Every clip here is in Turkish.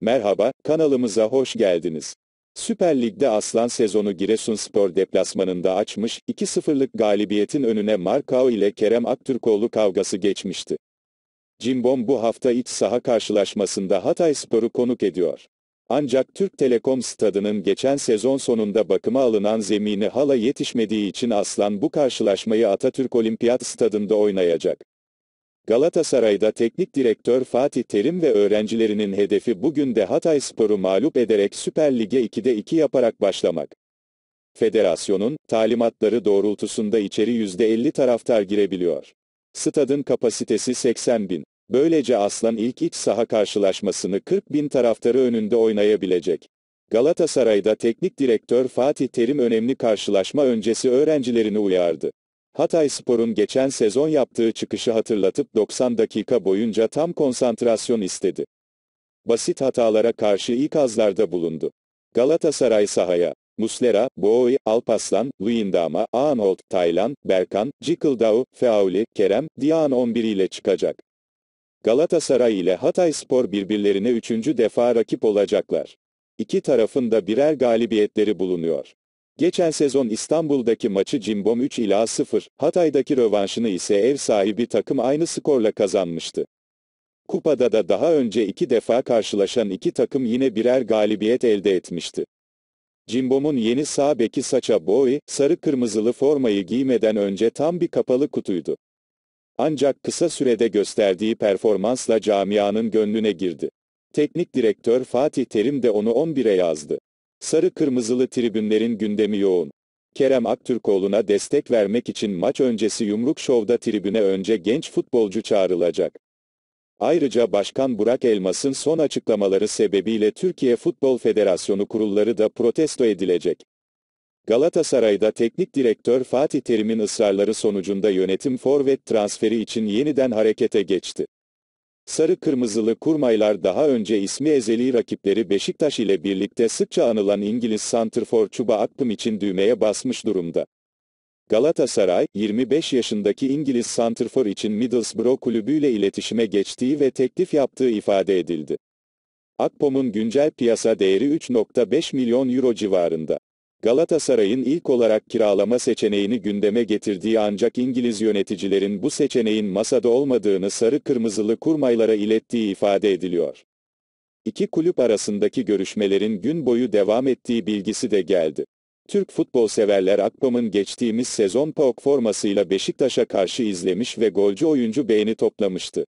Merhaba, kanalımıza hoş geldiniz. Süper Lig'de Aslan sezonu Giresunspor deplasmanında açmış, 2-0'lık galibiyetin önüne Markao ile Kerem Aktürkoğlu kavgası geçmişti. Cimbom bu hafta iç saha karşılaşmasında Hatay Spor'u konuk ediyor. Ancak Türk Telekom stadının geçen sezon sonunda bakıma alınan zemini hala yetişmediği için Aslan bu karşılaşmayı Atatürk Olimpiyat Stadında oynayacak. Galatasaray'da teknik direktör Fatih Terim ve öğrencilerinin hedefi bugün de Hatay Sporu mağlup ederek Süper Lig'e 2'de 2 yaparak başlamak. Federasyonun talimatları doğrultusunda içeri %50 taraftar girebiliyor. Stadın kapasitesi 80 bin. Böylece Aslan ilk iç saha karşılaşmasını 40 bin taraftarı önünde oynayabilecek. Galatasaray'da teknik direktör Fatih Terim önemli karşılaşma öncesi öğrencilerini uyardı. Hatay Spor'un geçen sezon yaptığı çıkışı hatırlatıp 90 dakika boyunca tam konsantrasyon istedi. Basit hatalara karşı ilk azlarda bulundu. Galatasaray sahaya, Muslera, Boy, Alpaslan, Luyendama, Aanholt, Taylan, Berkan, Cikildao, Feauli, Kerem, Diyan 11 ile çıkacak. Galatasaray ile Hatay Spor birbirlerine üçüncü defa rakip olacaklar. İki tarafın da birer galibiyetleri bulunuyor. Geçen sezon İstanbul'daki maçı Cimbom 3 ila 0, Hatay'daki rövanşını ise ev sahibi takım aynı skorla kazanmıştı. Kupada da daha önce iki defa karşılaşan iki takım yine birer galibiyet elde etmişti. Cimbom'un yeni sağ beki Saça Boy, sarı-kırmızılı formayı giymeden önce tam bir kapalı kutuydu. Ancak kısa sürede gösterdiği performansla camianın gönlüne girdi. Teknik direktör Fatih Terim de onu 11'e yazdı. Sarı-kırmızılı tribünlerin gündemi yoğun. Kerem Aktürkoğlu'na destek vermek için maç öncesi Yumruk şovda tribüne önce genç futbolcu çağrılacak. Ayrıca Başkan Burak Elmas'ın son açıklamaları sebebiyle Türkiye Futbol Federasyonu kurulları da protesto edilecek. Galatasaray'da teknik direktör Fatih Terim'in ısrarları sonucunda yönetim forvet transferi için yeniden harekete geçti. Sarı kırmızılı kurmaylar daha önce ismi ezeli rakipleri Beşiktaş ile birlikte sıkça anılan İngiliz santrfor Çuba Akpım için düğmeye basmış durumda. Galatasaray, 25 yaşındaki İngiliz santrfor için Middlesbrough kulübüyle iletişime geçtiği ve teklif yaptığı ifade edildi. Akpom'un güncel piyasa değeri 3.5 milyon euro civarında. Galatasaray'ın ilk olarak kiralama seçeneğini gündeme getirdiği ancak İngiliz yöneticilerin bu seçeneğin masada olmadığını sarı kırmızılı kurmaylara ilettiği ifade ediliyor. İki kulüp arasındaki görüşmelerin gün boyu devam ettiği bilgisi de geldi. Türk futbol severler Akpam'ın geçtiğimiz sezon PAOK formasıyla Beşiktaş'a karşı izlemiş ve golcü oyuncu beğeni toplamıştı.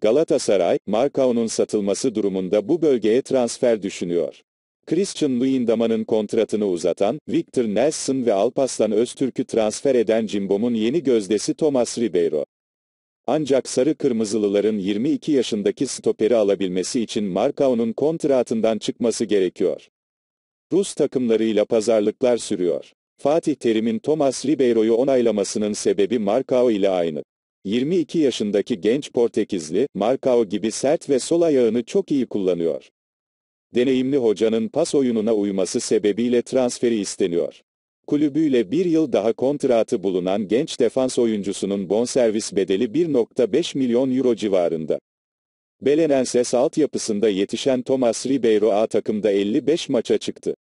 Galatasaray, Markao'nun satılması durumunda bu bölgeye transfer düşünüyor. Christian Luyendama'nın kontratını uzatan, Victor Nelson ve Alpaslan Öztürk'ü transfer eden Cimbom'un yeni gözdesi Thomas Ribeiro. Ancak Sarı Kırmızılıların 22 yaşındaki stoperi alabilmesi için Markao'nun kontratından çıkması gerekiyor. Rus takımlarıyla pazarlıklar sürüyor. Fatih Terim'in Thomas Ribeiro'yu onaylamasının sebebi Markao ile aynı. 22 yaşındaki genç Portekizli, Markao gibi sert ve sol ayağını çok iyi kullanıyor deneyimli hocanın pas oyununa uyması sebebiyle transferi isteniyor. Kulübüyle bir yıl daha kontratı bulunan genç defans oyuncusunun bonservis bedeli 1.5 milyon euro civarında. Belenenses altyapısında yetişen Thomas Ribeiro A takımda 55 maça çıktı.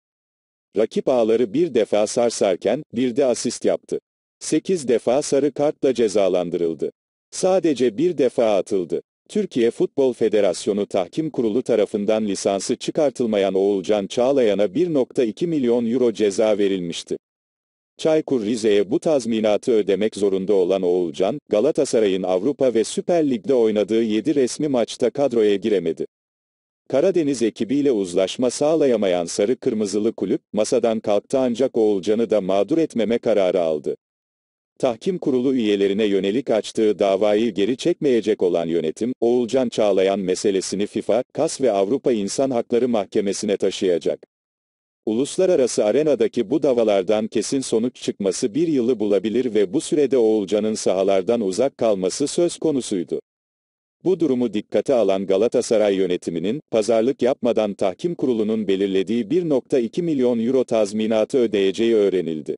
Rakip ağları bir defa sarsarken bir de asist yaptı. 8 defa sarı kartla cezalandırıldı. Sadece bir defa atıldı. Türkiye Futbol Federasyonu Tahkim Kurulu tarafından lisansı çıkartılmayan Oğulcan Çağlayan'a 1.2 milyon euro ceza verilmişti. Çaykur Rize'ye bu tazminatı ödemek zorunda olan Oğulcan, Galatasaray'ın Avrupa ve Süper Lig'de oynadığı 7 resmi maçta kadroya giremedi. Karadeniz ekibiyle uzlaşma sağlayamayan Sarı Kırmızılı Kulüp, masadan kalktı ancak Oğulcan'ı da mağdur etmeme kararı aldı. Tahkim Kurulu üyelerine yönelik açtığı davayı geri çekmeyecek olan yönetim, Oğulcan Çağlayan meselesini FIFA, KAS ve Avrupa İnsan Hakları Mahkemesi'ne taşıyacak. Uluslararası arenadaki bu davalardan kesin sonuç çıkması bir yılı bulabilir ve bu sürede Oğulcan'ın sahalardan uzak kalması söz konusuydu. Bu durumu dikkate alan Galatasaray yönetiminin, pazarlık yapmadan tahkim kurulunun belirlediği 1.2 milyon euro tazminatı ödeyeceği öğrenildi.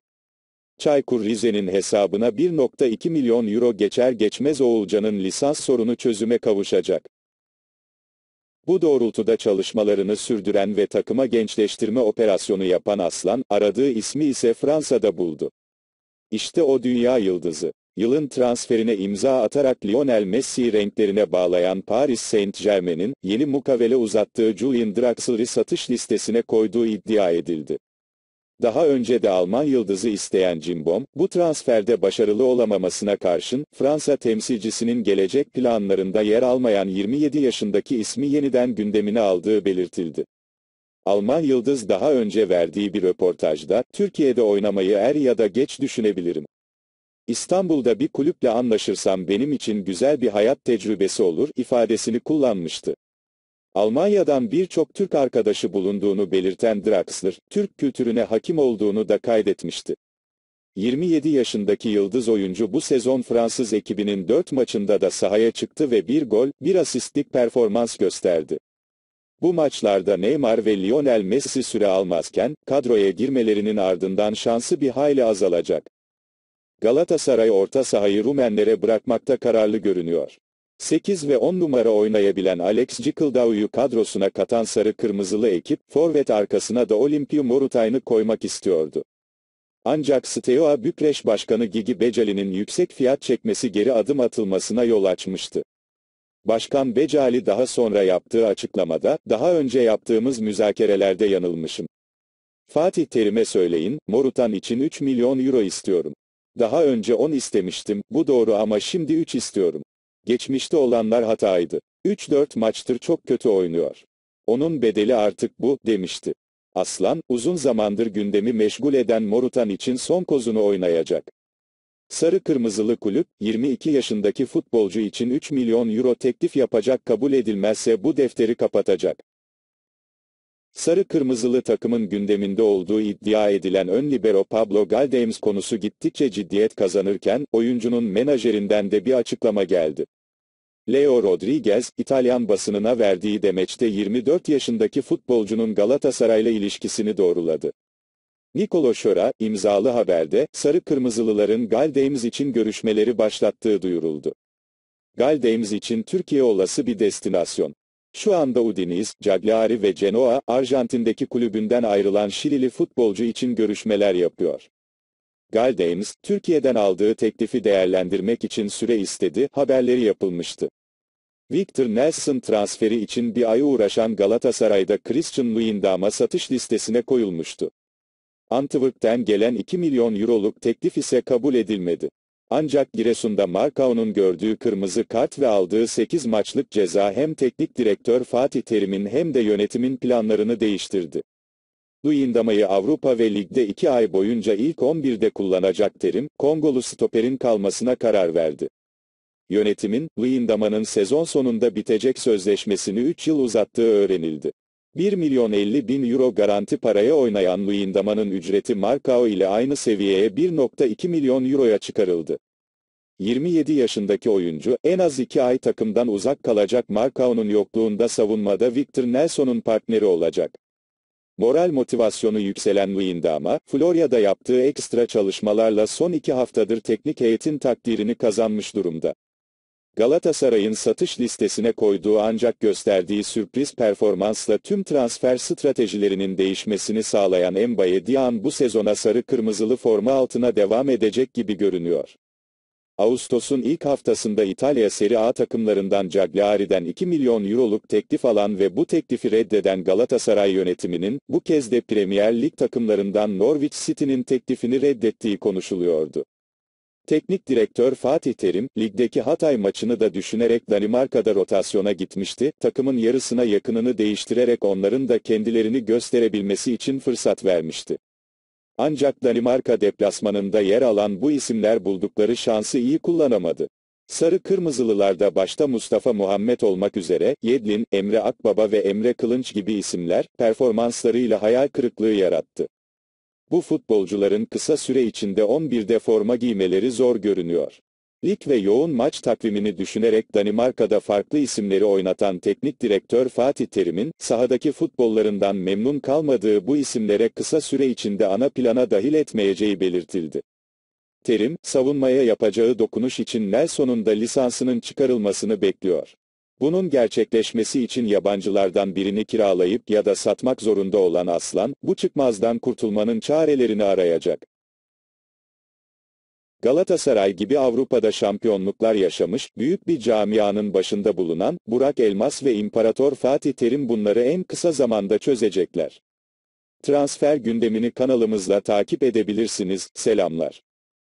Çaykur Rize'nin hesabına 1.2 milyon euro geçer geçmez Oğulcan'ın lisans sorunu çözüme kavuşacak. Bu doğrultuda çalışmalarını sürdüren ve takıma gençleştirme operasyonu yapan Aslan, aradığı ismi ise Fransa'da buldu. İşte o dünya yıldızı. Yılın transferine imza atarak Lionel Messi renklerine bağlayan Paris Saint-Germain'in yeni mukavele uzattığı Julian Draxler'i satış listesine koyduğu iddia edildi. Daha önce de Alman yıldızı isteyen Cimbom, bu transferde başarılı olamamasına karşın, Fransa temsilcisinin gelecek planlarında yer almayan 27 yaşındaki ismi yeniden gündemine aldığı belirtildi. Alman Yıldız daha önce verdiği bir röportajda, Türkiye'de oynamayı er ya da geç düşünebilirim. İstanbul'da bir kulüple anlaşırsam benim için güzel bir hayat tecrübesi olur ifadesini kullanmıştı. Almanya'dan birçok Türk arkadaşı bulunduğunu belirten Draxler, Türk kültürüne hakim olduğunu da kaydetmişti. 27 yaşındaki yıldız oyuncu bu sezon Fransız ekibinin 4 maçında da sahaya çıktı ve bir gol, bir asistlik performans gösterdi. Bu maçlarda Neymar ve Lionel Messi süre almazken, kadroya girmelerinin ardından şansı bir hayli azalacak. Galatasaray orta sahayı Rumenlere bırakmakta kararlı görünüyor. 8 ve 10 numara oynayabilen Alex Cicildau'yu kadrosuna katan sarı kırmızılı ekip, forvet arkasına da Olimpio Morutay'ını koymak istiyordu. Ancak Steaua Bükreş Başkanı Gigi Becali'nin yüksek fiyat çekmesi geri adım atılmasına yol açmıştı. Başkan Becali daha sonra yaptığı açıklamada, daha önce yaptığımız müzakerelerde yanılmışım. Fatih Terim'e söyleyin, Morutan için 3 milyon euro istiyorum. Daha önce 10 istemiştim, bu doğru ama şimdi 3 istiyorum. Geçmişte olanlar hataydı. 3-4 maçtır çok kötü oynuyor. Onun bedeli artık bu, demişti. Aslan, uzun zamandır gündemi meşgul eden Morutan için son kozunu oynayacak. Sarı Kırmızılı Kulüp, 22 yaşındaki futbolcu için 3 milyon euro teklif yapacak kabul edilmezse bu defteri kapatacak. Sarı kırmızılı takımın gündeminde olduğu iddia edilen ön libero Pablo Galdames konusu gittikçe ciddiyet kazanırken oyuncunun menajerinden de bir açıklama geldi. Leo Rodriguez, İtalyan basınına verdiği demeçte 24 yaşındaki futbolcunun Galatasaray'la ilişkisini doğruladı. Nicolo Şora, imzalı haberde, Sarı Kırmızılıların Galdames için görüşmeleri başlattığı duyuruldu. Galdames için Türkiye olası bir destinasyon. Şu anda Udinese, Cagliari ve Genoa, Arjantin'deki kulübünden ayrılan Şilili futbolcu için görüşmeler yapıyor. Galdames, Türkiye'den aldığı teklifi değerlendirmek için süre istedi, haberleri yapılmıştı. Victor Nelson transferi için bir ay uğraşan Galatasaray'da Christian Luyendam'a satış listesine koyulmuştu. Antwerp'ten gelen 2 milyon euroluk teklif ise kabul edilmedi. Ancak Giresun'da Markao'nun gördüğü kırmızı kart ve aldığı 8 maçlık ceza hem teknik direktör Fatih Terim'in hem de yönetimin planlarını değiştirdi. Luyendama'yı Avrupa ve Lig'de 2 ay boyunca ilk 11'de kullanacak Terim, Kongolu stoperin kalmasına karar verdi. Yönetimin, Luyendama'nın sezon sonunda bitecek sözleşmesini 3 yıl uzattığı öğrenildi. 1 milyon 50 bin euro garanti paraya oynayan Luyendama'nın ücreti Markao ile aynı seviyeye 1.2 milyon euroya çıkarıldı. 27 yaşındaki oyuncu en az 2 ay takımdan uzak kalacak Markao'nun yokluğunda savunmada Victor Nelson'un partneri olacak. Moral motivasyonu yükselen Luyendama, Florya'da yaptığı ekstra çalışmalarla son 2 haftadır teknik heyetin takdirini kazanmış durumda. Galatasaray'ın satış listesine koyduğu ancak gösterdiği sürpriz performansla tüm transfer stratejilerinin değişmesini sağlayan Mbaye Dian bu sezona sarı-kırmızılı forma altına devam edecek gibi görünüyor. Ağustos'un ilk haftasında İtalya Serie A takımlarından Cagliari'den 2 milyon euroluk teklif alan ve bu teklifi reddeden Galatasaray yönetiminin, bu kez de Premier Lig takımlarından Norwich City'nin teklifini reddettiği konuşuluyordu. Teknik direktör Fatih Terim, ligdeki Hatay maçını da düşünerek Danimarka'da rotasyona gitmişti, takımın yarısına yakınını değiştirerek onların da kendilerini gösterebilmesi için fırsat vermişti. Ancak Danimarka deplasmanında yer alan bu isimler buldukları şansı iyi kullanamadı. Sarı Kırmızılılarda başta Mustafa Muhammed olmak üzere, Yedlin, Emre Akbaba ve Emre Kılınç gibi isimler, performanslarıyla hayal kırıklığı yarattı. Bu futbolcuların kısa süre içinde 11'de forma giymeleri zor görünüyor. Lig ve yoğun maç takvimini düşünerek Danimarka'da farklı isimleri oynatan teknik direktör Fatih Terim'in, sahadaki futbollarından memnun kalmadığı bu isimlere kısa süre içinde ana plana dahil etmeyeceği belirtildi. Terim, savunmaya yapacağı dokunuş için Nelson'un da lisansının çıkarılmasını bekliyor. Bunun gerçekleşmesi için yabancılardan birini kiralayıp ya da satmak zorunda olan aslan, bu çıkmazdan kurtulmanın çarelerini arayacak. Galatasaray gibi Avrupa'da şampiyonluklar yaşamış, büyük bir camianın başında bulunan Burak Elmas ve İmparator Fatih Terim bunları en kısa zamanda çözecekler. Transfer gündemini kanalımızla takip edebilirsiniz. Selamlar.